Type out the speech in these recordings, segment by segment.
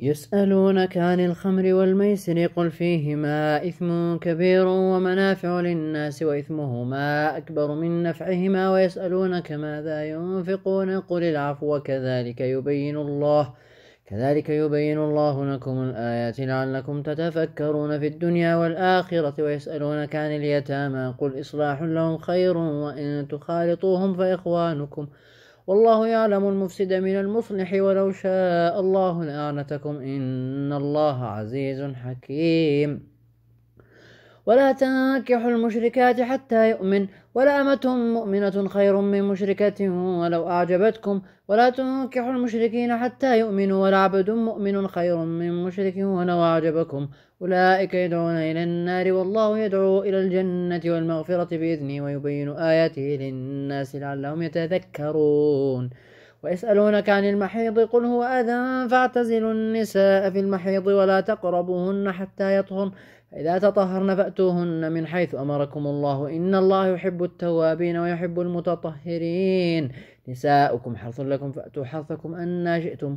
يسألونك عن الخمر والميسر قل فيهما إثم كبير ومنافع للناس وإثمهما أكبر من نفعهما ويسألونك ماذا ينفقون قل العفو كذلك يبين الله كذلك يبين الله لكم الآيات لعلكم تتفكرون في الدنيا والآخرة ويسألونك عن اليتامى قل إصلاح لهم خير وإن تخالطوهم فإخوانكم ۖ والله يعلم المفسد من المصلح ولو شاء الله لأعنتكم إن الله عزيز حكيم ولا تنكحوا المشركات حتى يؤمن ولا أمة مؤمنة خير من مشركة ولو أعجبتكم ولا تنكحوا المشركين حتى يؤمنوا ولعبد مؤمن خير من مشرك ولو أعجبكم أولئك يدعون إلى النار والله يدعو إلى الجنة والمغفرة بإذنه ويبين آياته للناس لعلهم يتذكرون ويسألونك عن المحيض قل هو أذى فاعتزلوا النساء في المحيض ولا تقربوهن حتى يطهرن فإذا تطهرن فأتوهن من حيث أمركم الله إن الله يحب التوابين ويحب المتطهرين نساؤكم حرث لكم فأتوا حرثكم أنا شئتم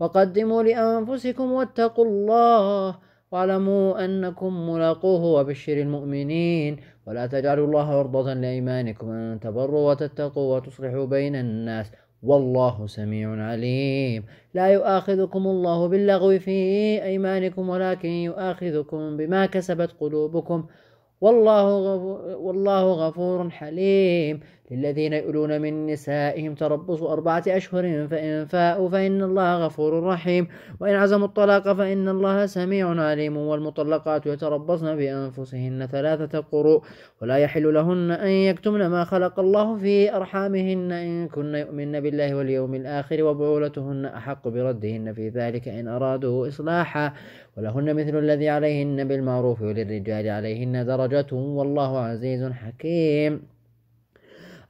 وقدموا لأنفسكم واتقوا الله واعلموا أنكم ملاقوه وبشر المؤمنين ولا تجعلوا الله عرضة لأيمانكم أن تبروا وتتقوا وتصلحوا بين الناس والله سميع عليم لا يؤاخذكم الله باللغو في أيمانكم ولكن يؤاخذكم بما كسبت قلوبكم والله غفور والله غفور حليم للذين يؤلون من نسائهم تربص أربعة أشهر فإن فاءوا فإن الله غفور رحيم وإن عزموا الطلاق فإن الله سميع عليم والمطلقات يتربصن بأنفسهن ثلاثة قروء ولا يحل لهن أن يكتمن ما خلق الله في أرحامهن إن كن يؤمن بالله واليوم الآخر وبعولتهن أحق بردهن في ذلك إن أرادوا إصلاحا ولهن مثل الذي عليهن بالمعروف وللرجال عليهن درجة درجته والله عزيز حكيم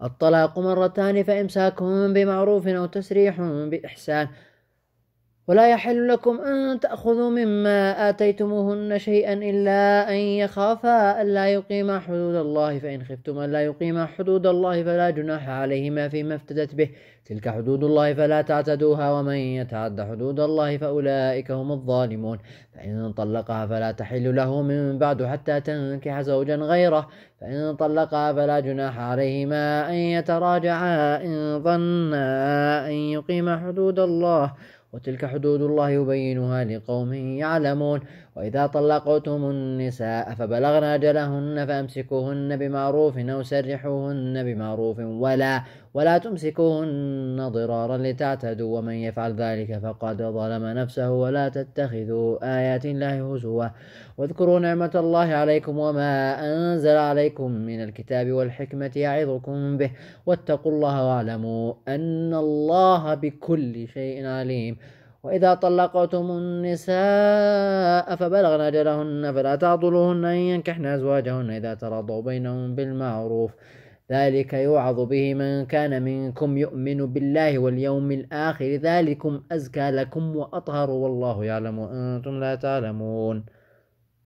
الطلاق مرتان فإمساك بمعروف أو تسريح بإحسان ولا يحل لكم أن تأخذوا مما آتيتموهن شيئا إلا أن يخافا ألا يقيما حدود الله فإن خفتم ألا يقيما حدود الله فلا جناح عليهما فيما افتدت به تلك حدود الله فلا تعتدوها ومن يتعد حدود الله فأولئك هم الظالمون فإن طلقها فلا تحل له من بعد حتى تنكح زوجا غيره فإن طلقها فلا جناح عليهما أن يتراجعا إن ظنا أن يقيما حدود الله وتلك حدود الله يبينها لقوم يعلمون وإذا طلقتم النساء فبلغنا أجلهن فأمسكوهن بمعروف أو سرحوهن بمعروف ولا ولا تمسكوهن ضرارا لتعتدوا ومن يفعل ذلك فقد ظلم نفسه ولا تتخذوا آيات الله هزوا واذكروا نعمة الله عليكم وما أنزل عليكم من الكتاب والحكمة يعظكم به واتقوا الله واعلموا أن الله بكل شيء عليم وإذا طلقتم النساء فبلغن أجلهن فلا تعضلوهن أن ينكحن أزواجهن إذا تراضوا بينهم بالمعروف ذلك يوعظ به من كان منكم يؤمن بالله واليوم الآخر ذلكم أزكى لكم وأطهر والله يعلم وأنتم لا تعلمون